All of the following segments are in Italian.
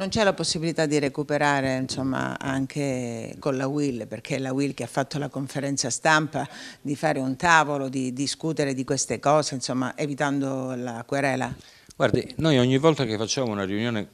Non c'è la possibilità di recuperare insomma, anche con la Will, perché è la Will che ha fatto la conferenza stampa, di fare un tavolo, di discutere di queste cose, insomma, evitando la querela? Guardi, noi ogni volta che facciamo una riunione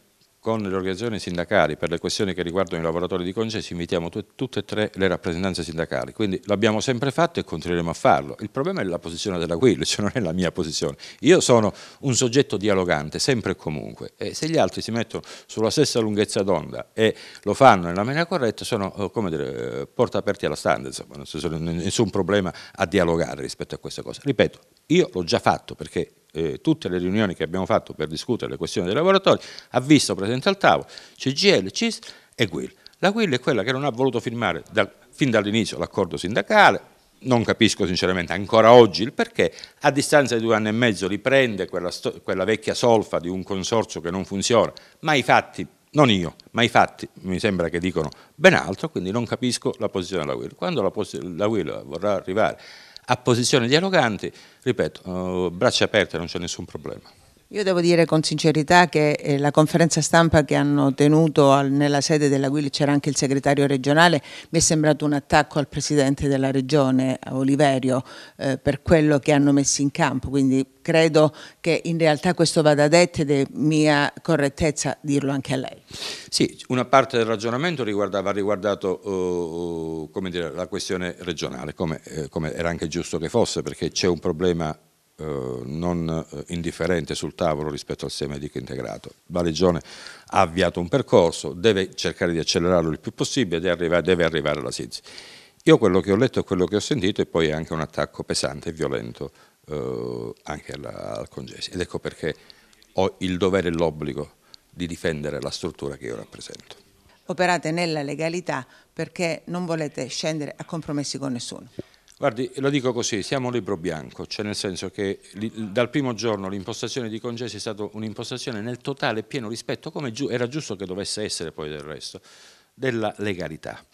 con le organizzazioni sindacali per le questioni che riguardano i lavoratori di Concesi invitiamo tutte e tre le rappresentanze sindacali, quindi l'abbiamo sempre fatto e continueremo a farlo. Il problema è la posizione della Will, cioè non è la mia posizione. Io sono un soggetto dialogante, sempre e comunque, e se gli altri si mettono sulla stessa lunghezza d'onda e lo fanno nella maniera corretta, sono oh, come dire, porta aperti alla standa, insomma, non c'è nessun problema a dialogare rispetto a queste cose. Ripeto, io l'ho già fatto perché eh, tutte le riunioni che abbiamo fatto per discutere le questioni dei lavoratori, ha visto presente al tavolo CGL, CIS e GUIL. La GUIL è quella che non ha voluto firmare da, fin dall'inizio l'accordo sindacale, non capisco sinceramente ancora oggi il perché, a distanza di due anni e mezzo riprende quella, quella vecchia solfa di un consorzio che non funziona, ma i fatti non io, ma i fatti mi sembra che dicono ben altro, quindi non capisco la posizione della Will. Quando la, la Will vorrà arrivare a posizione dialogante, ripeto, eh, braccia aperte non c'è nessun problema. Io devo dire con sincerità che eh, la conferenza stampa che hanno tenuto nella sede della Guili c'era anche il segretario regionale, mi è sembrato un attacco al presidente della regione Oliverio eh, per quello che hanno messo in campo, quindi credo che in realtà questo vada detto ed è mia correttezza dirlo anche a lei. Sì, una parte del ragionamento riguardava riguardato uh, dire, la questione regionale, come, eh, come era anche giusto che fosse, perché c'è un problema eh, non eh, indifferente sul tavolo rispetto al sistema medico integrato. La Regione ha avviato un percorso, deve cercare di accelerarlo il più possibile, e deve arrivare alla SIDS. Io quello che ho letto e quello che ho sentito è poi anche un attacco pesante e violento eh, anche alla, al Congesi. Ed ecco perché ho il dovere e l'obbligo di difendere la struttura che io rappresento. Operate nella legalità perché non volete scendere a compromessi con nessuno. Guardi, lo dico così, siamo un libro bianco, cioè nel senso che li, dal primo giorno l'impostazione di Congesi è stata un'impostazione nel totale pieno rispetto, come giu era giusto che dovesse essere poi del resto, della legalità.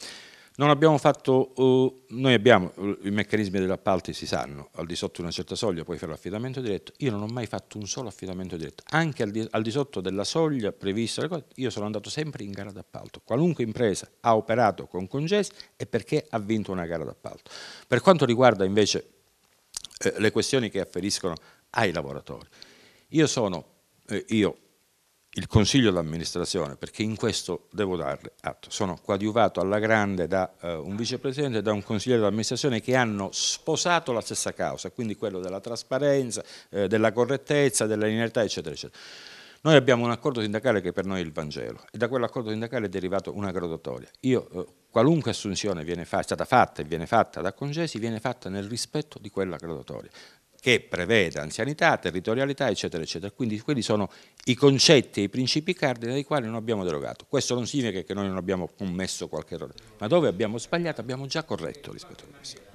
Non abbiamo fatto, uh, noi abbiamo, uh, i meccanismi degli appalti si sanno, al di sotto di una certa soglia puoi fare l'affidamento diretto, io non ho mai fatto un solo affidamento diretto, anche al di, al di sotto della soglia prevista, io sono andato sempre in gara d'appalto, qualunque impresa ha operato con Congesi è perché ha vinto una gara d'appalto. Per quanto riguarda invece eh, le questioni che afferiscono ai lavoratori, io sono, eh, io il consiglio d'amministrazione, perché in questo devo dare atto, sono coadiuvato alla grande da eh, un vicepresidente e da un consigliere d'amministrazione che hanno sposato la stessa causa, quindi quello della trasparenza, eh, della correttezza, della linearità, eccetera, eccetera. Noi abbiamo un accordo sindacale che per noi è il Vangelo e da quell'accordo sindacale è derivata una graduatoria. Io, eh, qualunque assunzione viene fa, è stata fatta e viene fatta da Congesi, viene fatta nel rispetto di quella graduatoria che prevede anzianità, territorialità, eccetera, eccetera. Quindi quelli sono i concetti e i principi cardine dai quali non abbiamo derogato. Questo non significa che noi non abbiamo commesso qualche errore, ma dove abbiamo sbagliato abbiamo già corretto rispetto alla questo.